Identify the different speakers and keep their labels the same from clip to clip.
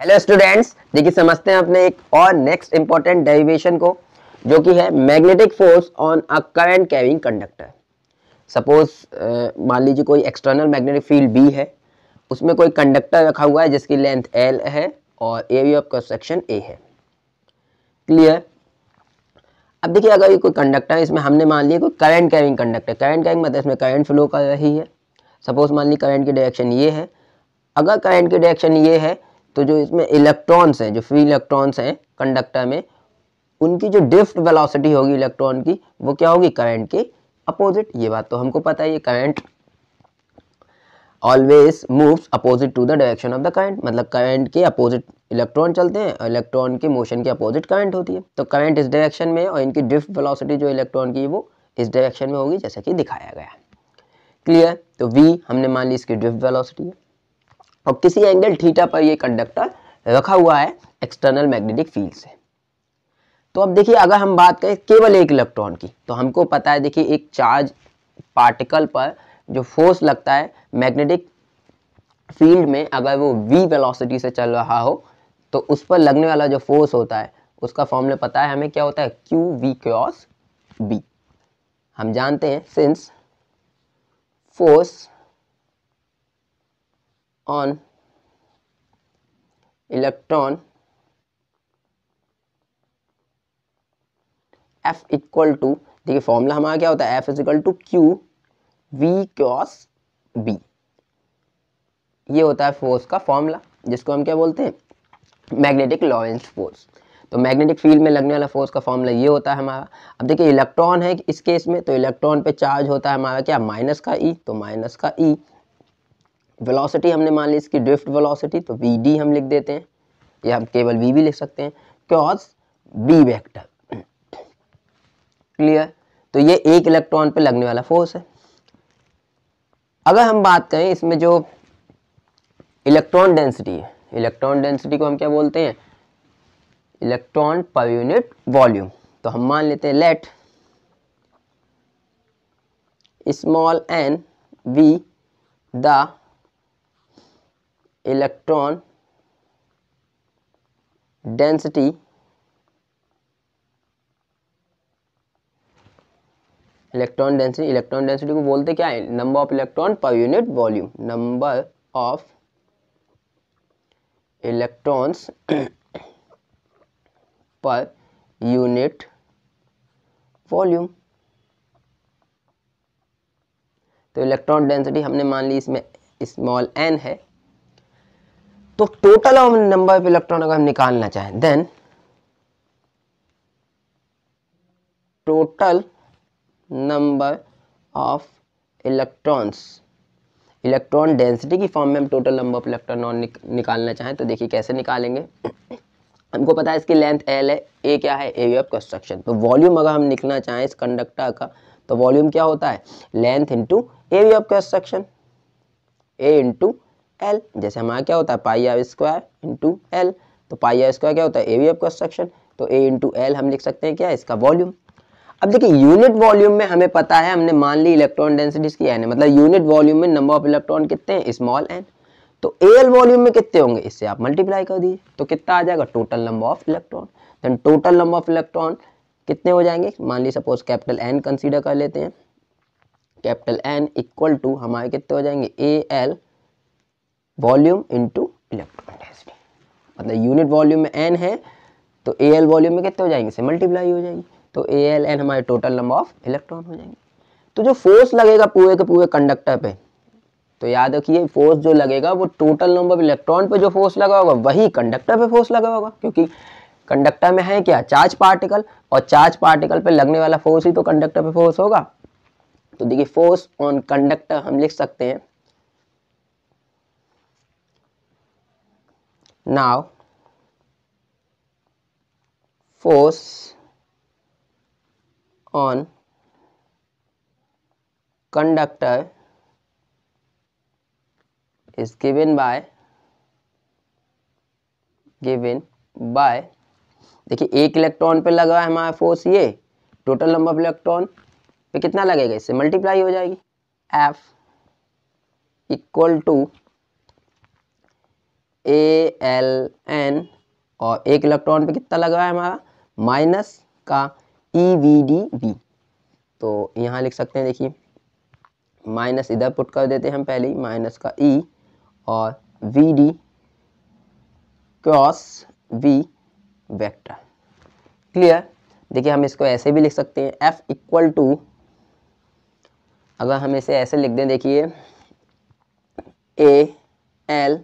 Speaker 1: hello students देखिए समझते हैं अपने एक और नेक्स्ट इंपॉर्टेंट डेरिवेशन को जो कि है magnetic force on a current carrying conductor suppose मान लीजिए कोई एक्सटर्नल मैग्नेटिक फील्ड बी है उसमें कोई कंडक्टर रखा हुआ है जिसकी लेंथ एल है और एरिया ऑफ कंस्ट्रक्शन ए है क्लियर अब देखिए अगर ये कोई कंडक्टर है इसमें हमने मान लिया कोई current carrying conductor current carrying मतलब इसमें करंट फ्लो कर रही है सपोज मान ली करंट की डायरेक्शन ये है अगर करंट की डायरेक्शन ये है तो जो इसमें इलेक्ट्रॉन्स हैं जो फ्री इलेक्ट्रॉन्स हैं कंडक्टर में उनकी जो डिफ्ट वेलोसिटी होगी इलेक्ट्रॉन की वो क्या होगी करंट के अपोजिट ये बात तो हमको पता है ये current always moves opposite to the direction of the current मतलब करंट के अपोजिट इलेक्ट्रॉन चलते हैं इलेक्ट्रॉन के मोशन के अपोजिट करंट होती है तो करंट इस डायरेक्शन में और इनकी ड्रिफ्ट वेलोसिटी जो इलेक्ट्रॉन की वो इस डायरेक्शन में होगी जैसा कि दिखाया गया क्लियर तो वी हमने मान ली इसकी ड्रिफ्ट वेलोसिटी है और किसी एंगल थीटा पर ये कंडक्टर रखा हुआ है एक्सटर्नल मैग्नेटिक फील्ड से तो अब देखिए अगर हम बात करें केवल एक इलेक्ट्रॉन की तो हमको पता है देखिए एक चार्ज पार्टिकल पर जो फोर्स लगता है मैग्नेटिक फील्ड में अगर वो वी वेलोसिटी से चल रहा हो तो उस पर लगने वाला जो फोर्स होता है उसका फॉर्मूला पता है हमें क्या होता है क्यू वी क्रॉस बी हम जानते हैं since force on electron F equal to देखिए फॉर्मूला हमारा क्या होता है F equal to q v cross B ये होता है फोर्स का फॉर्मूला जिसको हम क्या बोलते हैं मैग्नेटिक लॉरेंस फोर्स तो मैग्नेटिक फील्ड में लगने वाला फोर्स का फॉर्मूला ये होता है हमारा अब देखिए इलेक्ट्रॉन है इस केस में तो इलेक्ट्रॉन पे चार्ज होता है हमारा क्या माइनस का ई e, तो माइनस का ई e, वेलोसिटी हमने मान ली इसकी ड्रिफ्ट वेलोसिटी तो वी डी हम लिख देते हैं या हम केवल वी भी लिख सकते हैं क्रॉस बी वेक्टर क्लियर तो ये एक इलेक्ट्रॉन पे लगने वाला फोर्स है अगर हम बात करें इसमें जो इलेक्ट्रॉन डेंसिटी है इलेक्ट्रॉन डेंसिटी को हम क्या बोलते हैं इलेक्ट्रॉन पर यूनिट वॉल्यूम तो हम मान लेते हैं let small n be the electron density electron density electron density को बोलते क्या है number of electron per unit volume number of electrons per unit volume तो इलेक्ट्रॉन डेंसिटी हमने मान ली इसमें स्मॉल एन है तो टोटल नंबर ऑफ इलेक्ट्रॉन अगर हम निकालना चाहें then total number of electrons electron density की फॉर्म में हम टोटल नंबर ऑफ इलेक्ट्रॉन निक, निकालना चाहें तो देखिए कैसे निकालेंगे हमको पता है इसकी लेंथ एल है ए क्या है एरिया ऑफ कंस्ट्रक्शन तो वॉल्यूम अगर हम निकलना चाहें इस कंडक्टर का तो वॉल्यूम क्या होता है length into area of construction A into L जैसे हमारा क्या होता है pi r square into L तो पाई आर स्क्वायर क्या होता है ए वी ऑफ कंस्ट्रक्शन तो ए इंटू एल हम लिख सकते हैं क्या इसका वॉल्यूम अब देखिए यूनिट वॉल्यूम में हमें पता है हमने मान ली इलेक्ट्रॉन डेंसिटी इसकी एन है मतलब यूनिट वॉल्यूम में नंबर ऑफ इलेक्ट्रॉन कितने हैं स्मॉल एन तो एल वॉल्यूम में कितने होंगे इससे आप मल्टीप्लाई कर दीजिए तो कितना आ जाएगा total number of electron then total number of electron कितने हो जाएंगे मान ली सपोज कैपिटल एन कंसिडर कर लेते हैं कैपिटल एन इक्वल टू हमारे कितने हो जाएंगे A L volume into electron density मतलब यूनिट वॉल्यूम में एन है तो ए एल वॉल्यूम में कितने हो जाएंगे इसे मल्टीप्लाई हो जाएगी तो ए एल एन हमारे टोटल नंबर ऑफ इलेक्ट्रॉन हो जाएंगे तो जो फोर्स लगेगा पूरे के पूरे कंडक्टर पे तो याद रखिए फोर्स जो लगेगा वो टोटल नंबर ऑफ इलेक्ट्रॉन पे जो फोर्स लगा होगा वही कंडक्टर पे फोर्स लगा होगा क्योंकि कंडक्टर में है क्या चार्ज पार्टिकल और चार्ज पार्टिकल पे लगने वाला फोर्स ही तो कंडक्टर पे फोर्स होगा तो देखिए फोर्स ऑन कंडक्टर हम लिख सकते हैं now force on conductor is given by given by देखिए एक इलेक्ट्रॉन पे लगा है हमारा फोर्स ये टोटल नंबर ऑफ इलेक्ट्रॉन पे कितना लगेगा इससे मल्टीप्लाई हो जाएगी F equal to A L n और एक इलेक्ट्रॉन पे कितना लगा है हमारा माइनस का ई वी डी बी तो यहाँ लिख सकते हैं देखिए माइनस इधर पुट कर देते हैं हम पहले ही माइनस का ई e और v d cross v vector clear देखिए हम इसको ऐसे भी लिख सकते हैं एफ इक्वल टू अगर हम इसे ऐसे लिख दें देखिए ए एल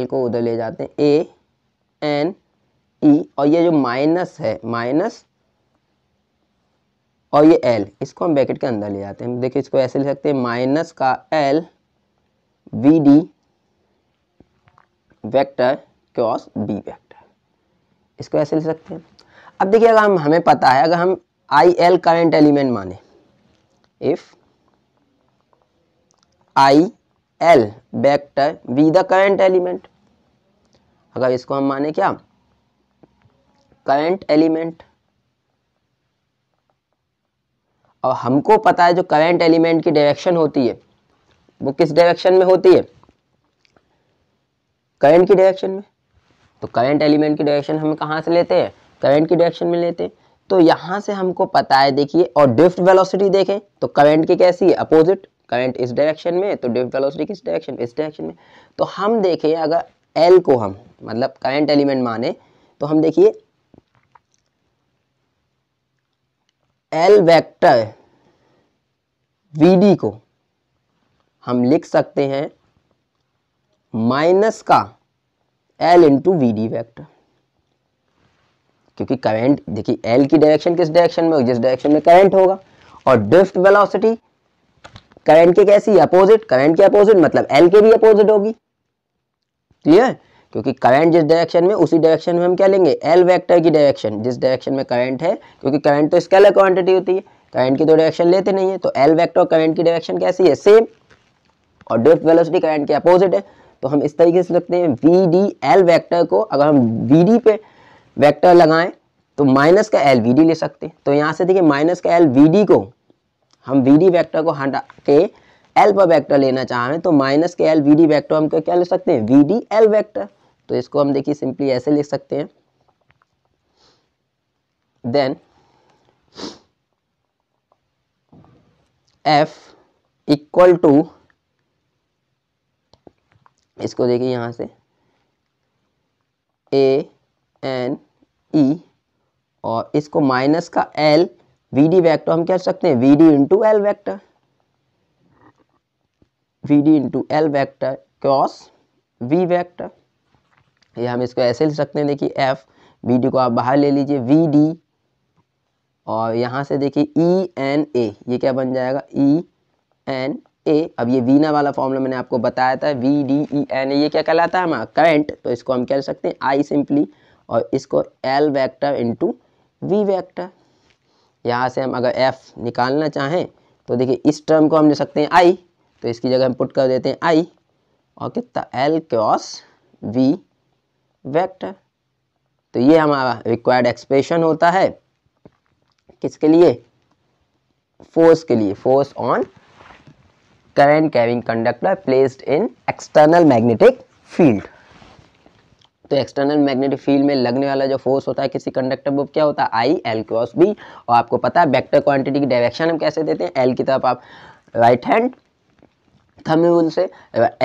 Speaker 1: एल को उधर ले जाते हैं ए एन ई और ये जो माइनस है माइनस और ये एल इसको हम ब्रैकेट के अंदर ले जाते हैं देखिए इसको ऐसे ले सकते हैं माइनस का L v d vector cross B vector इसको ऐसे ले सकते हैं अब देखिए अगर हम हमें पता है अगर हम आई एल करेंट एलिमेंट माने if I L vector be the current element अगर इसको हम माने क्या करंट एलिमेंट और हमको पता है जो करंट एलिमेंट की डायरेक्शन होती है वो किस डायरेक्शन में होती है करंट की डायरेक्शन में तो करंट एलिमेंट की डायरेक्शन हम कहाँ से लेते हैं करंट की डायरेक्शन में लेते हैं तो यहाँ से हमको पता है देखिए और ड्रिफ्ट वेलोसिटी देखें तो करंट की कैसी है अपोजिट करंट इस डायरेक्शन में तो डिफ्ट वेलोसिटी किस डायरेक्शन में इस डायरेक्शन में तो हम देखें अगर एल को हम मतलब करंट एलिमेंट माने तो हम देखिए एल वेक्टर वी को हम लिख सकते हैं माइनस का L into v d vector क्योंकि करंट देखिए एल की डायरेक्शन किस डायरेक्शन में जिस डायरेक्शन में करंट होगा और डिफ्ट वेलोसिटी करंट के कैसी अपोजिट करंट के अपोजिट मतलब एल के भी अपोजिट होगी क्लियर क्योंकि करंट जिस डायरेक्शन में उसी डायरेक्शन में हम क्या लेंगे एल वेक्टर की डायरेक्शन जिस डायरेक्शन में करंट है क्योंकि करंट तो स्केलर क्वांटिटी होती है करंट की तो डायरेक्शन लेते नहीं है तो एल वेक्टर करंट की डायरेक्शन कैसी है सेम और ड्रिफ्ट वेलोसिटी करंट के अपोजिट है तो हम इस तरीके से लिखते हैं वी डी एल वैक्टर को अगर हम वी डी पे वैक्टर लगाएं तो माइनस का एल वी डी ले सकते हैं तो यहाँ से देखिए माइनस का एल वी डी को हम वी डी वैक्टर को हटा के एल पर वैक्टर लेना चाह रहे हैं तो माइनस के एल वी डी वैक्टर हम क्या ले सकते हैं वी डी एल वैक्टर तो इसको हम देखिए सिंपली ऐसे लिख सकते हैं देन एफ इक्वल टू इसको देखिए यहां से ए एन ई और इसको माइनस का एल VD वेक्टर हम कह सकते हैं VD d into L vector v d into L vector cross v vector ये हम इसको ऐसे लिख सकते हैं देखिए F VD को आप बाहर ले लीजिए VD और यहाँ से देखिए E N A ये क्या बन जाएगा E N A अब ये वीना वाला फॉर्मूला मैंने आपको बताया था VD d e, e n A ये क्या कहलाता है हमारा करंट तो इसको हम कह सकते हैं I सिंपली और इसको L vector into v vector यहाँ से हम अगर एफ निकालना चाहें तो देखिए इस टर्म को हम ले सकते हैं आई तो इसकी जगह हम पुट कर देते हैं आई और कितना एल क्रॉस वी वेक्टर तो ये हमारा रिक्वायर्ड एक्सप्रेशन होता है किसके लिए फोर्स के लिए force on current carrying conductor placed in external magnetic field तो एक्सटर्नल मैग्नेटिक फील्ड में लगने वाला जो फोर्स होता है किसी कंडक्टर वो क्या होता है आई एल क्रॉस बी और आपको पता है वेक्टर क्वांटिटी की डायरेक्शन हम कैसे देते हैं एल की तरफ आप राइट हैंड थम रूल से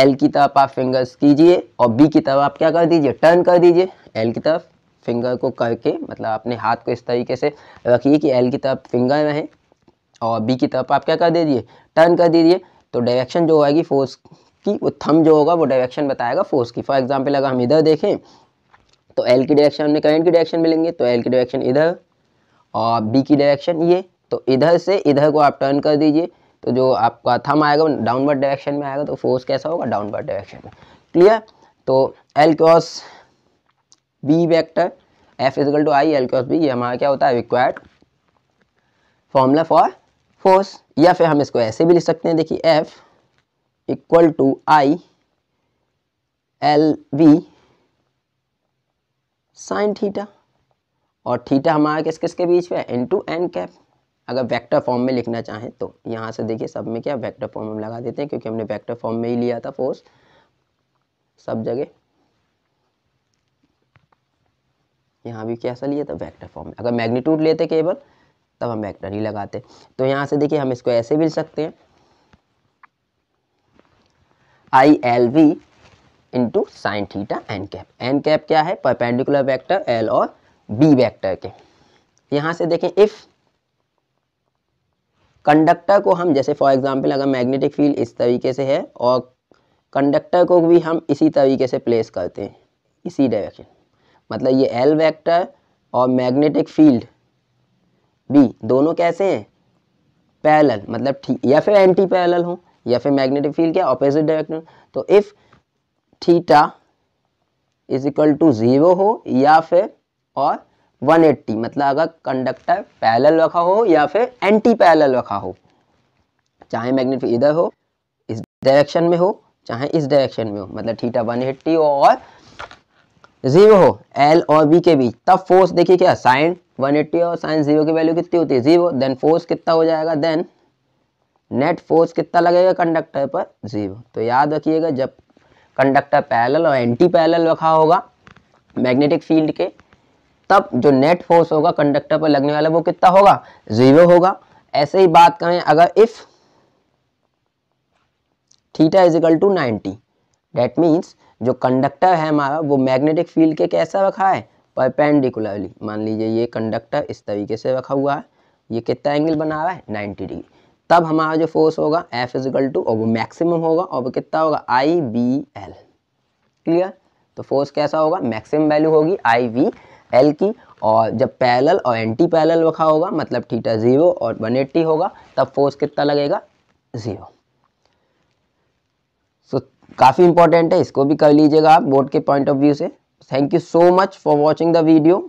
Speaker 1: एल की तरफ आप फिंगर्स कीजिए और बी की तरफ आप क्या कर दीजिए टर्न कर दीजिए एल की तरफ फिंगर को करके मतलब अपने हाथ को इस तरीके से रखिए कि एल की तरफ फिंगर रहें और बी की तरफ आप क्या कर दीजिए टर्न कर दीजिए तो डायरेक्शन जो होगी फोर्स कि वो थम जो होगा वो डायरेक्शन बताएगा फोर्स की फॉर एग्जाम्पल अगर हम इधर देखें तो एल की डायरेक्शन हमने करंट की डायरेक्शन मिलेंगे तो एल की डायरेक्शन इधर और बी की डायरेक्शन ये तो इधर से इधर को आप टर्न कर दीजिए तो जो आपका थम आएगा डाउनवर्ड डायरेक्शन में आएगा तो फोर्स कैसा होगा डाउनवर्ड डायरेक्शन में क्लियर तो L cross B vector F equal to I L cross B ये हमारा क्या होता है रिक्वायर्ड फॉर्मूला फॉर फोर्स या फिर हम इसको ऐसे भी लिख सकते हैं देखिए F equal to I L v sine theta और थीटा हमारा किस किसके बीच में एन टू एन कैप अगर वेक्टर फॉर्म में लिखना चाहें तो यहाँ से देखिए सब में क्या वेक्टर फॉर्म हम लगा देते हैं क्योंकि हमने वेक्टर फॉर्म में ही लिया था फोर्स सब जगह यहाँ भी कैसा लिया था वेक्टर फॉर्म में अगर मैग्नीट्यूड लेते केवल तब हम वेक्टर ही लगाते तो यहाँ से देखिए हम इसको ऐसे भी लिख सकते हैं I L v into sine theta n cap n cap क्या है परपेंडिकुलर वेक्टर एल और बी वेक्टर के यहाँ से देखें इफ़ कंडक्टर को हम जैसे फॉर एग्जांपल अगर मैग्नेटिक फील्ड इस तरीके से है और कंडक्टर को भी हम इसी तरीके से प्लेस करते हैं इसी डायरेक्शन मतलब ये एल वेक्टर और मैग्नेटिक फील्ड बी दोनों कैसे हैं पैरेलल मतलब ठीक या फिर एंटी पैरेलल हों या फिर मैग्नेटिक फील्ड क्या ऑपोजिट डायरेक्शन तो if theta is equal to zero हो या फिर और 180 मतलब अगर कंडक्टर पैरेलल रखा हो या फिर एंटी पैरेलल रखा हो चाहे मैग्नेट इधर हो इस डायरेक्शन में हो चाहे इस डायरेक्शन में हो मतलब थीटा 180 हो और ज़ीरो हो एल और बी के बीच तब फोर्स देखिए क्या साइन 180 और साइन ज़ीरो की वैल्यू कितनी होती है ज़ीरो देन फोर्स कितना हो जाएगा देन नेट फोर्स कितना लगेगा कंडक्टर पर जीरो तो याद रखिएगा जब कंडक्टर पैरेलल और एंटी पैरेलल रखा होगा मैग्नेटिक फील्ड के तब जो नेट फोर्स होगा कंडक्टर पर लगने वाला वो कितना होगा जीरो होगा ऐसे ही बात करें अगर if theta is equal to ninety that means जो कंडक्टर है हमारा वो मैग्नेटिक फील्ड के कैसा रखा है परपेंडिकुलरली मान लीजिए ये कंडक्टर इस तरीके से रखा हुआ है ये कितना एंगल बना रहा है नाइन्टी डिग्री तब हमारा जो फोर्स होगा एफ इजिकल टू और वो मैक्सिमम होगा और वो कितना होगा आई बी एल क्लियर तो फोर्स कैसा होगा मैक्सिमम वैल्यू होगी आई वी एल की और जब पैरेलल और एंटी पैरेलल रखा होगा मतलब थीटा ज़ीरो और 180 होगा तब फोर्स कितना लगेगा ज़ीरो सो so, काफ़ी इंपॉर्टेंट है इसको भी कर लीजिएगा आप बोर्ड के पॉइंट ऑफ व्यू से thank you so much for watching the video